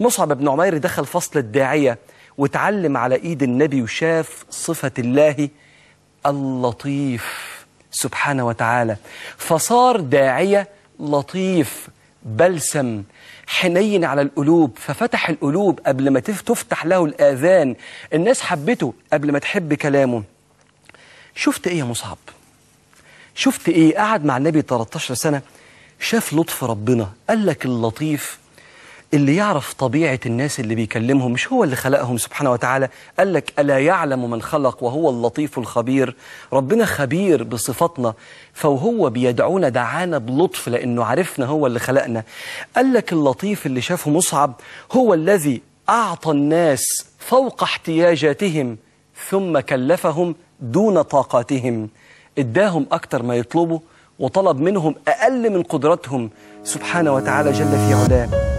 مصعب بن عمير دخل فصل الداعية واتعلم على ايد النبي وشاف صفة الله اللطيف سبحانه وتعالى فصار داعية لطيف بلسم حنين على القلوب ففتح القلوب قبل ما تفتح له الآذان الناس حبته قبل ما تحب كلامه شفت ايه يا مصعب شفت ايه قعد مع النبي 13 سنة شاف لطف ربنا قال لك اللطيف اللي يعرف طبيعة الناس اللي بيكلمهم مش هو اللي خلقهم سبحانه وتعالى قال لك ألا يعلم من خلق وهو اللطيف الخبير ربنا خبير بصفاتنا فهو بيدعونا دعانا بلطف لأنه عرفنا هو اللي خلقنا قال لك اللطيف اللي شافه مصعب هو الذي أعطى الناس فوق احتياجاتهم ثم كلفهم دون طاقاتهم اداهم أكتر ما يطلبوا وطلب منهم أقل من قدرتهم سبحانه وتعالى جل في علاه